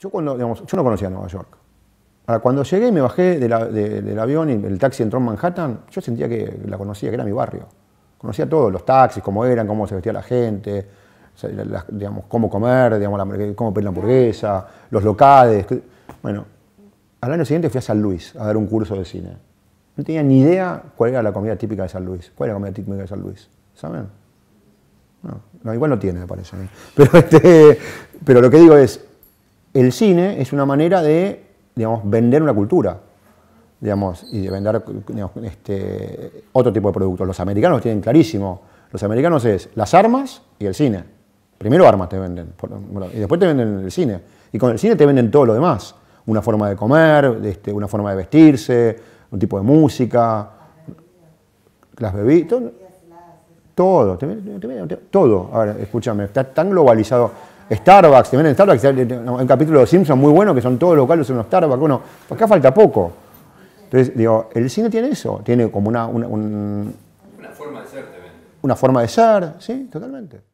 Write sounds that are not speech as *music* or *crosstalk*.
yo, cuando, digamos, yo no conocía Nueva York. Ahora, cuando llegué y me bajé del avión y el taxi entró en Manhattan, yo sentía que la conocía, que era mi barrio. Conocía todo, los taxis, cómo eran, cómo se vestía la gente, digamos, cómo comer, digamos, cómo pedir la hamburguesa, los locales. bueno, al año siguiente fui a San Luis a dar un curso de cine. No tenía ni idea cuál era la comida típica de San Luis. ¿Cuál era la comida típica de San Luis? ¿Saben? No, igual no tiene, me parece. *laughs* Pero, este, pero lo que digo es, el cine es una manera de, digamos, vender una cultura, digamos, y de vender este, otro tipo de productos. Los americanos tienen clarísimo. Los americanos es las armas y el cine. Primero armas te venden, y después te venden el cine. Y con el cine te venden todo lo demás. Una forma de comer, este, una forma de vestirse, un tipo de música, las bebidas, todo. Todo, te, todo. escúchame, está tan globalizado. Starbucks, te en Starbucks, En un capítulo de Simpson muy bueno que son todos locales en los Starbucks. Bueno, acá falta poco. Entonces, digo, el cine tiene eso, tiene como una. Una, forma de ser, también. Una forma de ser, sí, totalmente.